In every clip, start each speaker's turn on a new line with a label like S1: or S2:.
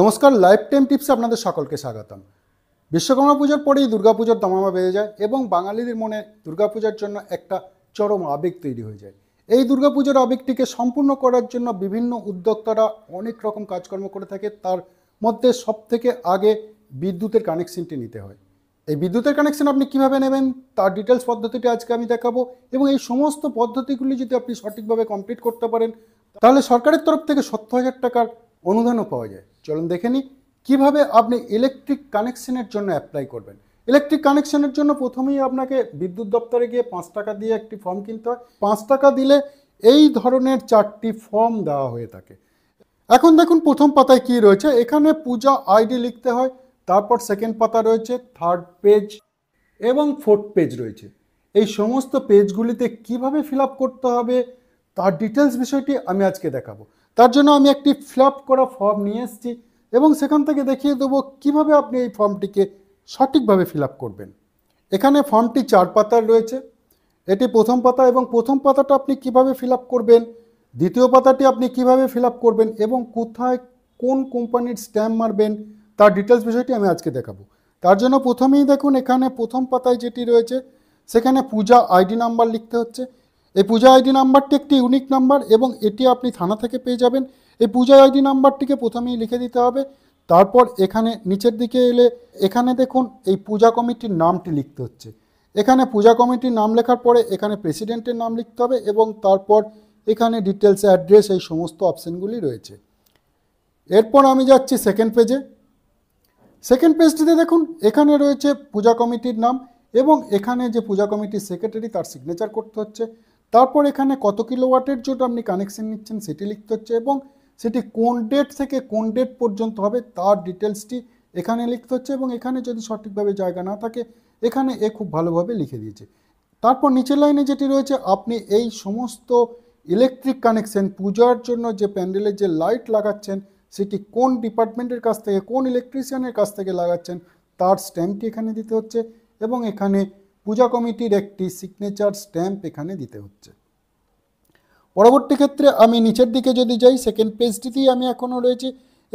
S1: নমস্কার life time টিপসে আপনাদের সকলকে স্বাগতম বিশ্বকর্মা পুজোর পরেই দুর্গাপুজোর দমামা বেড়ে যায় এবং বাঙালিদের মনে দুর্গাপূজার জন্য একটা চরম আবেগ তৈরি হয়ে যায় এই দুর্গাপুজোর আবেগটিকে সম্পূর্ণ করার জন্য বিভিন্ন উদ্যোক্তারা অনেক রকম কাজকর্ম করে থাকে তার মধ্যে সব থেকে আগে বিদ্যুতের কানেকশনটি নিতে হয় এই বিদ্যুতের কানেকশন আপনি কিভাবে নেবেন তার ডিটেলস পদ্ধতিটি আজকে আমি দেখাবো এবং এই সমস্ত পদ্ধতিগুলি যদি আপনি সঠিকভাবে কমপ্লিট করতে পারেন তাহলে সরকারের তরফ থেকে সত্তর হাজার টাকার অনুদানও পাওয়া যায় চলুন দেখে নিই কীভাবে আপনি ইলেকট্রিক কানেকশনের জন্য অ্যাপ্লাই করবেন ইলেকট্রিক কানেকশনের জন্য প্রথমেই আপনাকে বিদ্যুৎ দপ্তরে গিয়ে পাঁচ টাকা দিয়ে একটি ফর্ম কিনতে হয় পাঁচ টাকা দিলে এই ধরনের চারটি ফর্ম দেওয়া হয়ে থাকে এখন দেখুন প্রথম পাতায় কি রয়েছে এখানে পূজা আইডি লিখতে হয় তারপর সেকেন্ড পাতা রয়েছে থার্ড পেজ এবং ফোর্থ পেজ রয়েছে এই সমস্ত পেজগুলিতে কিভাবে ফিল করতে হবে তার ডিটেলস বিষয়টি আমি আজকে দেখাবো তার জন্য আমি একটি ফ্ল্যাপ করা ফর্ম নিয়ে এসেছি এবং সেখান থেকে দেখিয়ে দেবো কিভাবে আপনি এই ফর্মটিকে সঠিকভাবে ফিল করবেন এখানে ফর্মটি চার পাতার রয়েছে এটি প্রথম পাতা এবং প্রথম পাতাটা আপনি কিভাবে ফিল করবেন দ্বিতীয় পাতাটি আপনি কিভাবে ফিল করবেন এবং কোথায় কোন কোম্পানির স্ট্যাম্প মারবেন তার ডিটেলস বিষয়টি আমি আজকে দেখাবো তার জন্য প্রথমেই দেখুন এখানে প্রথম পাতায় যেটি রয়েছে সেখানে পূজা আইডি নাম্বার লিখতে হচ্ছে এই পূজা আইডি নাম্বারটি একটি ইউনিক নাম্বার এবং এটি আপনি থানা থেকে পেয়ে যাবেন এই পূজা আইডি নাম্বারটিকে প্রথমেই লিখে দিতে হবে তারপর এখানে নিচের দিকে এলে এখানে দেখুন এই পূজা কমিটির নামটি লিখতে হচ্ছে এখানে পূজা কমিটির নাম লেখার পরে এখানে প্রেসিডেন্টের নাম লিখতে হবে এবং তারপর এখানে ডিটেলস অ্যাড্রেস এই সমস্ত অপশানগুলি রয়েছে এরপর আমি যাচ্ছি সেকেন্ড পেজে সেকেন্ড পেজটিতে দেখুন এখানে রয়েছে পূজা কমিটির নাম এবং এখানে যে পূজা কমিটির সেক্রেটারি তার সিগনেচার করতে হচ্ছে তারপর এখানে কত কিলোওয়াটের জন্য আপনি কানেকশন নিচ্ছেন সেটি লিখতে হচ্ছে এবং সেটি কোন ডেট থেকে কোন ডেট পর্যন্ত হবে তার ডিটেলসটি এখানে লিখতে হচ্ছে এবং এখানে যদি সঠিকভাবে জায়গা না থাকে এখানে এ খুব ভালোভাবে লিখে দিয়েছে তারপর নিচের লাইনে যেটি রয়েছে আপনি এই সমস্ত ইলেকট্রিক কানেকশন পূজার জন্য যে প্যান্ডেলের যে লাইট লাগাচ্ছেন সেটি কোন ডিপার্টমেন্টের কাছ থেকে কোন ইলেকট্রিশিয়ানের কাছ থেকে লাগাচ্ছেন তার স্ট্যাম্পটি এখানে দিতে হচ্ছে এবং এখানে পূজা কমিটির একটি সিগনেচার স্ট্যাম্প এখানে দিতে হচ্ছে পরবর্তী ক্ষেত্রে আমি নিচের দিকে যদি যাই সেকেন্ড পেজটিতেই আমি এখনও রয়েছি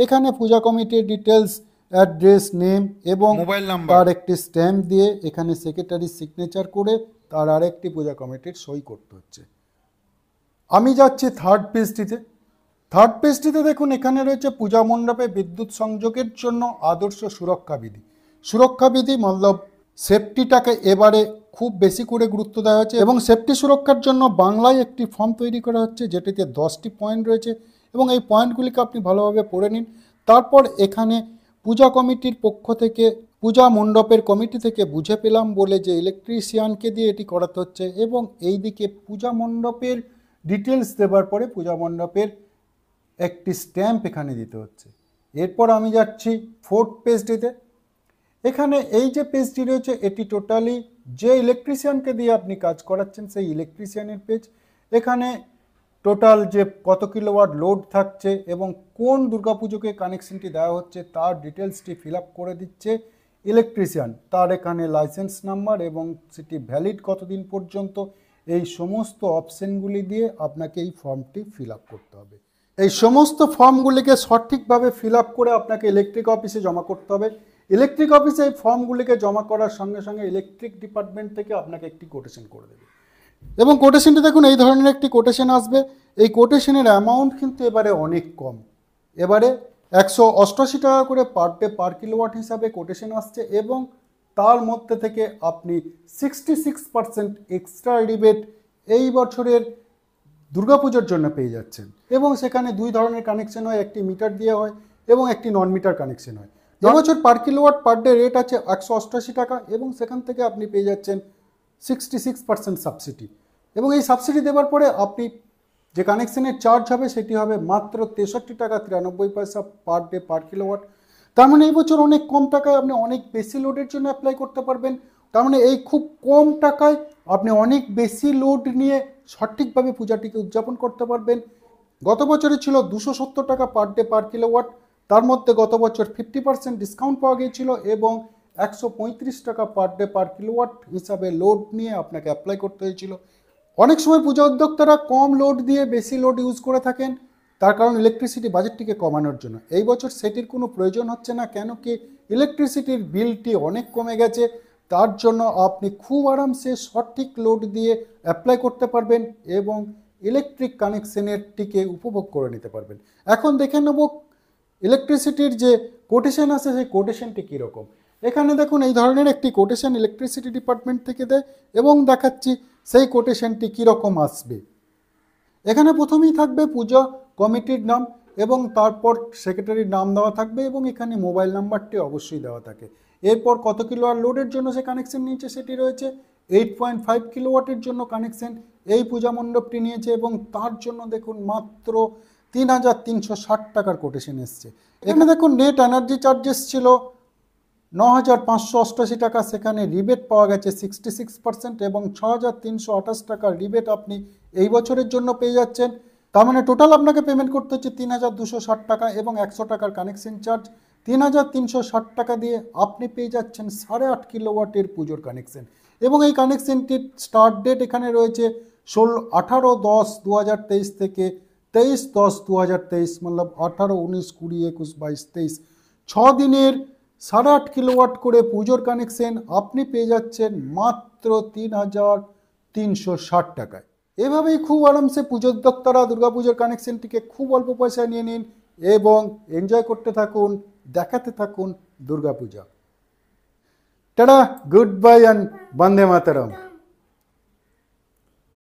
S1: এখানে পূজা কমিটির ডিটেলস অ্যাড্রেস নেম এবং মোবাইল নাম্বার তার একটি স্ট্যাম্প দিয়ে এখানে সেক্রেটারি সিগনেচার করে তার আরেকটি পূজা কমিটির সই করতে হচ্ছে আমি যাচ্ছি থার্ড পেজটিতে থার্ড পেজটিতে দেখুন এখানে রয়েছে পূজা মণ্ডপে বিদ্যুৎ সংযোগের জন্য আদর্শ সুরক্ষাবিধি সুরক্ষাবিধি সুরক্ষা মতলব সেফটিটাকে এবারে খুব বেশি করে গুরুত্ব দেওয়া হয়েছে এবং সেফটি সুরক্ষার জন্য বাংলায় একটি ফর্ম তৈরি করা হচ্ছে যেটিতে দশটি পয়েন্ট রয়েছে এবং এই পয়েন্টগুলিকে আপনি ভালোভাবে পড়ে নিন তারপর এখানে পূজা কমিটির পক্ষ থেকে পূজা মণ্ডপের কমিটি থেকে বুঝে পেলাম বলে যে ইলেকট্রিশিয়ানকে দিয়ে এটি করাতে হচ্ছে এবং এই দিকে পূজা মণ্ডপের ডিটেলস দেবার পরে পূজা মণ্ডপের একটি স্ট্যাম্প এখানে দিতে হচ্ছে এরপর আমি যাচ্ছি ফোর্থ পেজটিতে এখানে এই যে পেজটি রয়েছে এটি টোটালি যে ইলেকট্রিশিয়ানকে দিয়ে আপনি কাজ করাচ্ছেন সেই ইলেকট্রিশিয়ানের পেজ এখানে টোটাল যে কত কিলোওয়াট লোড থাকছে এবং কোন দুর্গাপুজোকে কানেকশনটি দেওয়া হচ্ছে তার ডিটেলসটি ফিল করে দিচ্ছে ইলেকট্রিশিয়ান তার এখানে লাইসেন্স নাম্বার এবং সেটি ভ্যালিড কতদিন পর্যন্ত এই সমস্ত অপশানগুলি দিয়ে আপনাকে এই ফর্মটি ফিল করতে হবে এই সমস্ত ফর্মগুলিকে সঠিকভাবে ফিল করে আপনাকে ইলেকট্রিক অফিসে জমা করতে হবে ইলেকট্রিক অফিসে এই ফর্মগুলিকে জমা করার সঙ্গে সঙ্গে ইলেকট্রিক ডিপার্টমেন্ট থেকে আপনাকে একটি কোটেশন করে দেবে এবং কোটেশনটি দেখুন এই ধরনের একটি কোটেশন আসবে এই কোটেশনের অ্যামাউন্ট কিন্তু এবারে অনেক কম এবারে একশো অষ্টআশি টাকা করে পার ডে পার কিলোওয়াট হিসাবে কোটেশন আসছে এবং তার মধ্যে থেকে আপনি sixty six percent extra rebate এই বছরের দুর্গাপুজোর জন্য পেয়ে যাচ্ছেন এবং সেখানে দুই ধরনের কানেকশন হয় একটি মিটার দিয়ে হয় এবং একটি নন মিটার কানেকশন হয় এবছর per kilowatt per day rate আছে একশো অষ্টাশি টাকা এবং সেখান থেকে আপনি পেয়ে যাচ্ছেন সিক্সটি সিক্স পার্সেন্ট সাবসিডি এবং এই সাবসিডি দেওয়ার পরে আপনি যে কানেকশনের চার্জ হবে সেটি হবে মাত্র তেষট্টি টাকা তিরানব্বই পয়সা পার ডে পার কিলোওয়াট তার মানে এই বছর অনেক কম টাকায় আপনি অনেক বেশি লোডের জন্য অ্যাপ্লাই করতে পারবেন তার মানে এই খুব কম টাকায় আপনি অনেক বেশি লোড নিয়ে সঠিকভাবে পূজাটিকে উদযাপন করতে পারবেন গত বছরে ছিল দুশো সত্তর টাকা পার ডে পার কিলোওয়াট তার মধ্যে গত বছর ফিফটি পার্সেন্ট ডিসকাউন্ট পাওয়া গিয়েছিল এবং একশো পঁয়ত্রিশ টাকা পার ডে পার কিলোওয়াট হিসাবে লোড নিয়ে আপনাকে অ্যাপ্লাই করতে হয়েছিল অনেক সময় পূজা উদ্যোক্তারা কম লোড দিয়ে বেশি লোড ইউজ করে থাকেন তার কারণ ইলেকট্রিসিটি বাজেটটিকে কমানোর জন্য এই বছর সেটির কোনো প্রয়োজন হচ্ছে না কেন কি ইলেকট্রিসিটির বিলটি অনেক কমে গেছে তার জন্য আপনি খুব আরামসে সঠিক লোড দিয়ে অ্যাপ্লাই করতে পারবেন এবং ইলেকট্রিক কানেকশনের টিকে উপভোগ করে নিতে পারবেন এখন দেখে নেব ইলেকট্রিসিটির যে কোটেশন আছে সেই কোটেশনটি কীরকম এখানে দেখুন এই ধরনের একটি কোটেশন ইলেকট্রিসিটি ডিপার্টমেন্ট থেকে দেয় এবং দেখাচ্ছি সেই কোটেশনটি কীরকম আসবে এখানে প্রথমেই থাকবে পূজা কমিটির নাম এবং তারপর সেক্রেটারির নাম দেওয়া থাকবে এবং এখানে মোবাইল নাম্বারটি অবশ্যই দেওয়া থাকে এরপর কত আর লোডের জন্য সে কানেকশন নিয়েছে সেটি রয়েছে এইট পয়েন্ট ফাইভ কিলোওয়াটের জন্য কানেকশন এই পূজা মণ্ডপটি নিয়েছে এবং তার জন্য দেখুন মাত্র তিন হাজার তিনশো ষাট টাকার কোটেশন এসছে এখানে দেখুন নেট এনার্জি চার্জেস ছিল ন হাজার পাঁচশো অষ্টাশি টাকা সেখানে রিবেট পাওয়া গেছে সিক্সটি সিক্স পার্সেন্ট এবং ছ হাজার তিনশো আঠাশ টাকার রিবেট আপনি এই বছরের জন্য পেয়ে যাচ্ছেন তার মানে টোটাল আপনাকে পেমেন্ট করতে হচ্ছে তিন হাজার দুশো ষাট টাকা এবং একশো টাকার কানেকশন চার্জ তিন হাজার তিনশো ষাট টাকা দিয়ে আপনি পেয়ে যাচ্ছেন সাড়ে আট কিলোওয়াটের পুজোর কানেকশন এবং এই কানেকশনটির স্টার্ট ডেট এখানে রয়েছে ষোলো আঠারো দশ দু হাজার তেইশ থেকে তেইশ দশ দু হাজার তেইশ মতলব আঠারো উনিশ কুড়ি একুশ বাইশ তেইশ ছ দিনের সাড়ে আট কিলোওয়াট করে পুজোর কানেকশন আপনি পেয়ে যাচ্ছেন মাত্র তিন হাজার তিনশো ষাট টাকায় এভাবেই খুব আরামসে পুজো উদ্যোক্তারা দুর্গাপুজোর কানেকশনটিকে খুব অল্প পয়সায় নিয়ে নিন এবং এনজয় করতে থাকুন দেখাতে থাকুন Durga Puja tata good bye and Bande Mataram